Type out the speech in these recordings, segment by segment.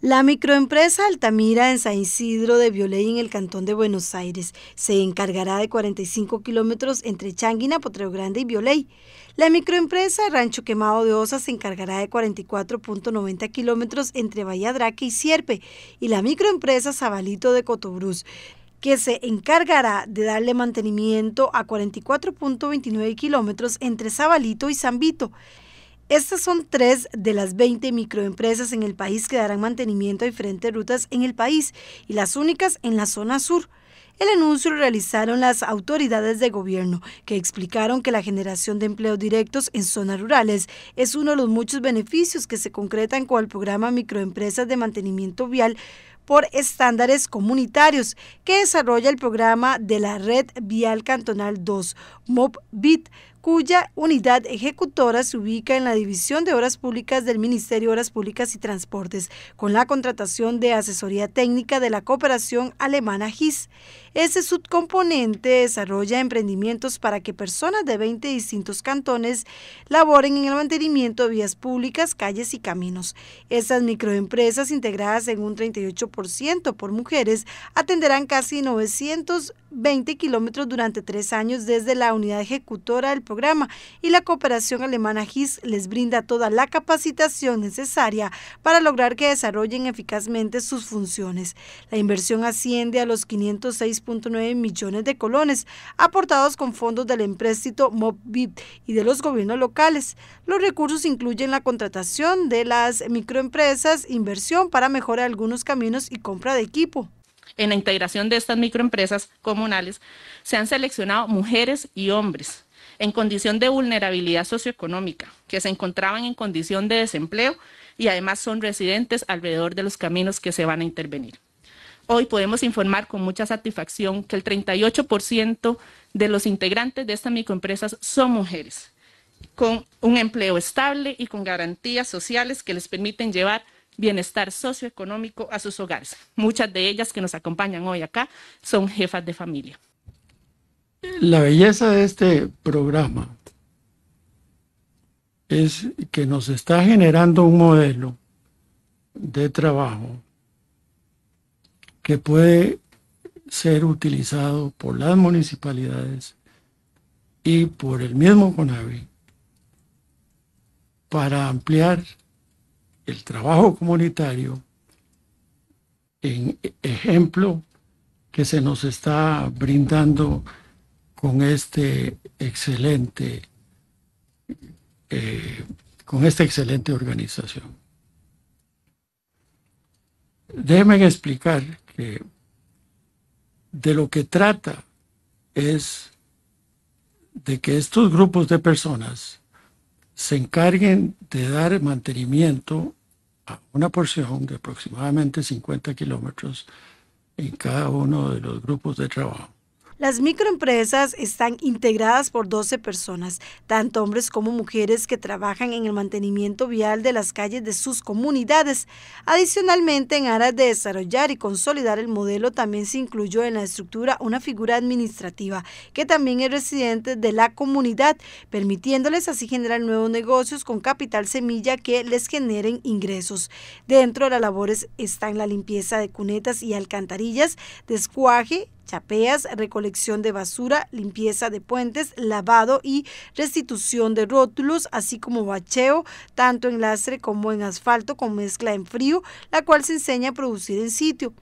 La microempresa Altamira en San Isidro de Violey en el Cantón de Buenos Aires se encargará de 45 kilómetros entre Changuina, Potreo Grande y Violey. La microempresa Rancho Quemado de Osa se encargará de 44.90 kilómetros entre Bahía y Sierpe y la microempresa Zabalito de Cotobruz que se encargará de darle mantenimiento a 44.29 kilómetros entre Zabalito y Zambito. Estas son tres de las 20 microempresas en el país que darán mantenimiento a diferentes rutas en el país y las únicas en la zona sur. El anuncio lo realizaron las autoridades de gobierno, que explicaron que la generación de empleos directos en zonas rurales es uno de los muchos beneficios que se concretan con el programa Microempresas de Mantenimiento Vial por estándares comunitarios que desarrolla el programa de la Red Vial Cantonal 2, MOBBIT, cuya unidad ejecutora se ubica en la División de Horas Públicas del Ministerio de Obras Públicas y Transportes, con la contratación de asesoría técnica de la cooperación alemana GIS. Ese subcomponente desarrolla emprendimientos para que personas de 20 distintos cantones laboren en el mantenimiento de vías públicas, calles y caminos. Esas microempresas, integradas en un 38% por mujeres, atenderán casi 920 kilómetros durante tres años desde la unidad ejecutora del programa y la cooperación alemana GIS les brinda toda la capacitación necesaria para lograr que desarrollen eficazmente sus funciones. La inversión asciende a los 506 3.9 millones de colones, aportados con fondos del empréstito MOBIP y de los gobiernos locales. Los recursos incluyen la contratación de las microempresas, inversión para mejorar algunos caminos y compra de equipo. En la integración de estas microempresas comunales se han seleccionado mujeres y hombres en condición de vulnerabilidad socioeconómica, que se encontraban en condición de desempleo y además son residentes alrededor de los caminos que se van a intervenir. Hoy podemos informar con mucha satisfacción que el 38% de los integrantes de estas microempresas son mujeres, con un empleo estable y con garantías sociales que les permiten llevar bienestar socioeconómico a sus hogares. Muchas de ellas que nos acompañan hoy acá son jefas de familia. La belleza de este programa es que nos está generando un modelo de trabajo que puede ser utilizado por las municipalidades y por el mismo CONAVI para ampliar el trabajo comunitario en ejemplo que se nos está brindando con este excelente eh, con esta excelente organización. Déjenme explicar eh, de lo que trata es de que estos grupos de personas se encarguen de dar mantenimiento a una porción de aproximadamente 50 kilómetros en cada uno de los grupos de trabajo. Las microempresas están integradas por 12 personas, tanto hombres como mujeres que trabajan en el mantenimiento vial de las calles de sus comunidades. Adicionalmente, en aras de desarrollar y consolidar el modelo, también se incluyó en la estructura una figura administrativa que también es residente de la comunidad, permitiéndoles así generar nuevos negocios con capital semilla que les generen ingresos. Dentro de las labores están la limpieza de cunetas y alcantarillas, descuaje, chapeas, recolección de basura, limpieza de puentes, lavado y restitución de rótulos, así como bacheo, tanto en lastre como en asfalto con mezcla en frío, la cual se enseña a producir en sitio.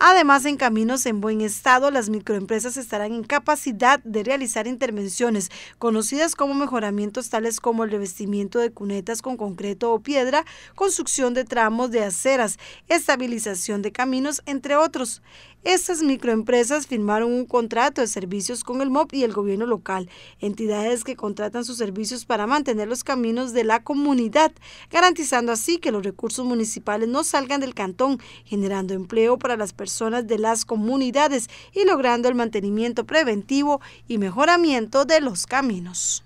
Además, en caminos en buen estado, las microempresas estarán en capacidad de realizar intervenciones conocidas como mejoramientos tales como el revestimiento de cunetas con concreto o piedra, construcción de tramos de aceras, estabilización de caminos, entre otros. Estas microempresas firmaron un contrato de servicios con el MOP y el gobierno local, entidades que contratan sus servicios para mantener los caminos de la comunidad, garantizando así que los recursos municipales no salgan del cantón, generando empleo para las personas personas de las comunidades y logrando el mantenimiento preventivo y mejoramiento de los caminos.